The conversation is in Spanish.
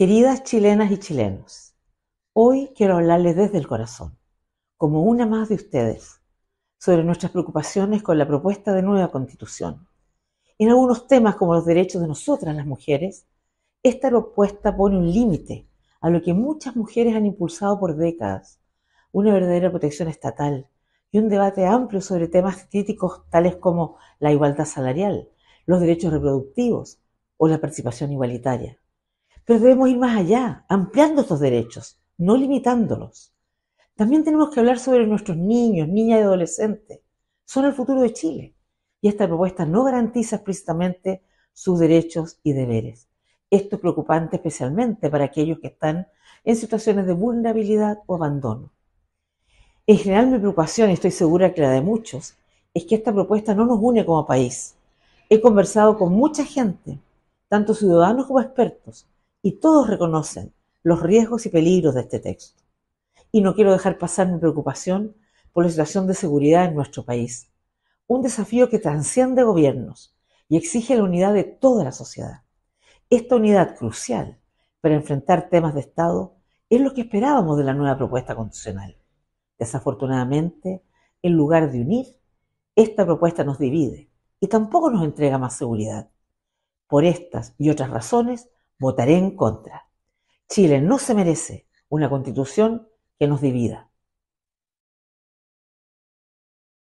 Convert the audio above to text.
Queridas chilenas y chilenos, hoy quiero hablarles desde el corazón, como una más de ustedes, sobre nuestras preocupaciones con la propuesta de nueva constitución. En algunos temas como los derechos de nosotras las mujeres, esta propuesta pone un límite a lo que muchas mujeres han impulsado por décadas, una verdadera protección estatal y un debate amplio sobre temas críticos tales como la igualdad salarial, los derechos reproductivos o la participación igualitaria. Pero debemos ir más allá, ampliando estos derechos, no limitándolos. También tenemos que hablar sobre nuestros niños, niñas y adolescentes. Son el futuro de Chile. Y esta propuesta no garantiza explícitamente sus derechos y deberes. Esto es preocupante especialmente para aquellos que están en situaciones de vulnerabilidad o abandono. En general mi preocupación, y estoy segura que la de muchos, es que esta propuesta no nos une como país. He conversado con mucha gente, tanto ciudadanos como expertos, y todos reconocen los riesgos y peligros de este texto. Y no quiero dejar pasar mi preocupación por la situación de seguridad en nuestro país, un desafío que trasciende gobiernos y exige la unidad de toda la sociedad. Esta unidad crucial para enfrentar temas de Estado es lo que esperábamos de la nueva propuesta constitucional. Desafortunadamente, en lugar de unir, esta propuesta nos divide y tampoco nos entrega más seguridad. Por estas y otras razones, votaré en contra. Chile no se merece una constitución que nos divida.